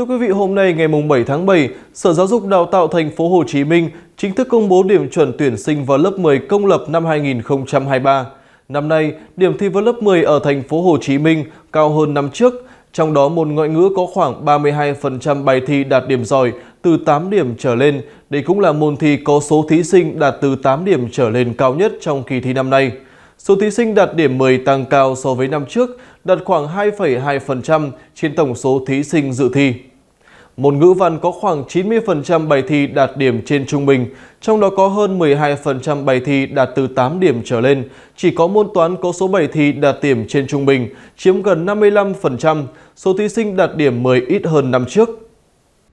Thưa quý vị, hôm nay ngày mùng 7 tháng 7, Sở Giáo dục Đào tạo thành phố Hồ Chí Minh chính thức công bố điểm chuẩn tuyển sinh vào lớp 10 công lập năm 2023. Năm nay, điểm thi vào lớp 10 ở thành phố Hồ Chí Minh cao hơn năm trước, trong đó môn ngoại ngữ có khoảng 32% bài thi đạt điểm giỏi từ 8 điểm trở lên. Đây cũng là môn thi có số thí sinh đạt từ 8 điểm trở lên cao nhất trong kỳ thi năm nay. Số thí sinh đạt điểm 10 tăng cao so với năm trước, đạt khoảng 2,2% trên tổng số thí sinh dự thi. Môn ngữ văn có khoảng 90% bài thi đạt điểm trên trung bình, trong đó có hơn 12% bài thi đạt từ 8 điểm trở lên. Chỉ có môn toán có số bài thi đạt điểm trên trung bình, chiếm gần 55%, số thí sinh đạt điểm 10 ít hơn năm trước.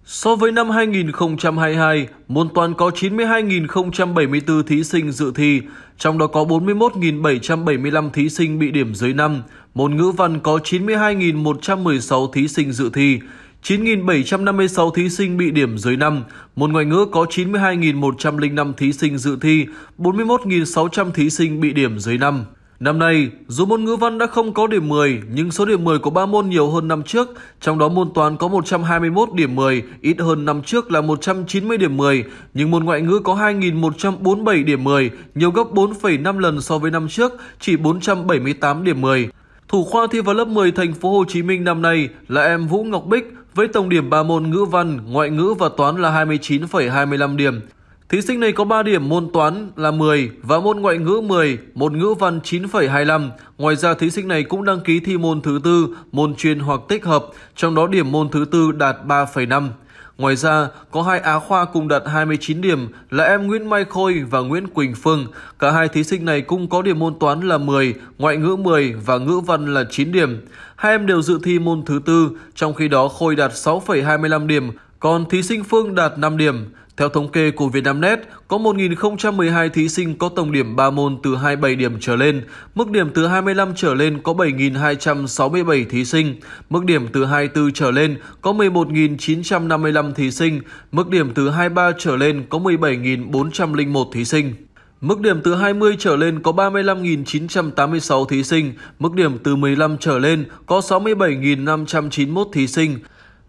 So với năm 2022, môn toán có 92.074 thí sinh dự thi, trong đó có 41.775 thí sinh bị điểm dưới 5, môn ngữ văn có 92.116 thí sinh dự thi, 9.756 thí sinh bị điểm dưới 5, môn ngoại ngữ có 92.105 thí sinh dự thi, 41.600 thí sinh bị điểm dưới 5. Năm nay, dù môn ngữ văn đã không có điểm 10, nhưng số điểm 10 của 3 môn nhiều hơn năm trước, trong đó môn toán có 121 điểm 10, ít hơn năm trước là 190 điểm 10, nhưng môn ngoại ngữ có 2.147 điểm 10, nhiều gấp 4,5 lần so với năm trước, chỉ 478 điểm 10. Thủ khoa thi vào lớp 10 thành phố Hồ Chí Minh năm nay là em Vũ Ngọc Bích, với tổng điểm 3 môn ngữ văn, ngoại ngữ và toán là 29,25 điểm. Thí sinh này có 3 điểm môn toán là 10 và môn ngoại ngữ 10, môn ngữ văn 9,25. Ngoài ra thí sinh này cũng đăng ký thi môn thứ tư, môn chuyên hoặc tích hợp, trong đó điểm môn thứ tư đạt 3,5. Ngoài ra, có hai Á Khoa cùng đạt 29 điểm là em Nguyễn Mai Khôi và Nguyễn Quỳnh Phương. Cả hai thí sinh này cũng có điểm môn toán là 10, ngoại ngữ 10 và ngữ văn là 9 điểm. Hai em đều dự thi môn thứ tư, trong khi đó Khôi đạt 6,25 điểm, còn thí sinh Phương đạt 5 điểm. Theo thống kê của Vietnamnet, có 1.012 thí sinh có tổng điểm 3 môn từ 27 điểm trở lên, mức điểm từ 25 trở lên có 7.267 thí sinh, mức điểm từ 24 trở lên có 11.955 thí sinh, mức điểm từ 23 trở lên có 17.401 thí sinh. Mức điểm từ 20 trở lên có 35.986 thí sinh, mức điểm từ 15 trở lên có 67.591 thí sinh,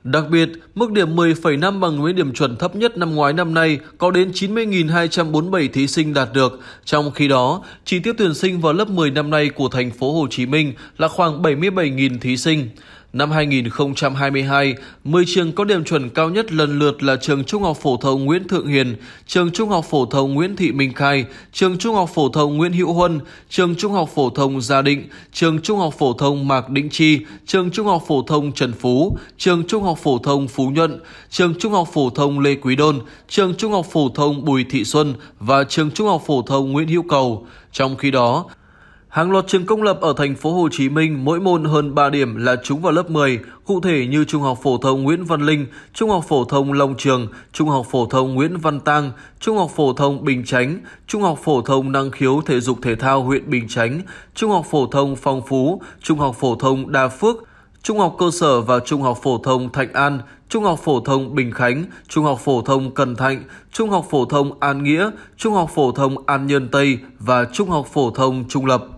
Đặc biệt, mức điểm 10,5 bằng với điểm chuẩn thấp nhất năm ngoái năm nay có đến 90.247 thí sinh đạt được. Trong khi đó, chỉ tiêu tuyển sinh vào lớp 10 năm nay của thành phố Hồ Chí Minh là khoảng 77.000 thí sinh. Năm 2022, 10 trường có điểm chuẩn cao nhất lần lượt là trường Trung học phổ thông Nguyễn Thượng Hiền, trường Trung học phổ thông Nguyễn Thị Minh Khai, trường Trung học phổ thông Nguyễn Hữu Huân, trường Trung học phổ thông Gia Định, trường Trung học phổ thông Mạc Định Chi, trường Trung học phổ thông Trần Phú, trường Trung học phổ thông Phú Nhuận, trường Trung học phổ thông Lê Quý Đôn, trường Trung học phổ thông Bùi Thị Xuân và trường Trung học phổ thông Nguyễn Hữu Cầu. Trong khi đó, Hàng loạt trường công lập ở thành phố Hồ Chí Minh mỗi môn hơn 3 điểm là trúng vào lớp 10, cụ thể như Trung học phổ thông Nguyễn Văn Linh, Trung học phổ thông Long Trường, Trung học phổ thông Nguyễn Văn Tăng, Trung học phổ thông Bình Chánh, Trung học phổ thông Năng khiếu Thể dục Thể thao huyện Bình Chánh, Trung học phổ thông Phong Phú, Trung học phổ thông Đa Phước, Trung học cơ sở và Trung học phổ thông Thạnh An, Trung học phổ thông Bình Khánh, Trung học phổ thông Cần Thạnh, Trung học phổ thông An Nghĩa, Trung học phổ thông An Nhân Tây và Trung học phổ thông Trung Lập.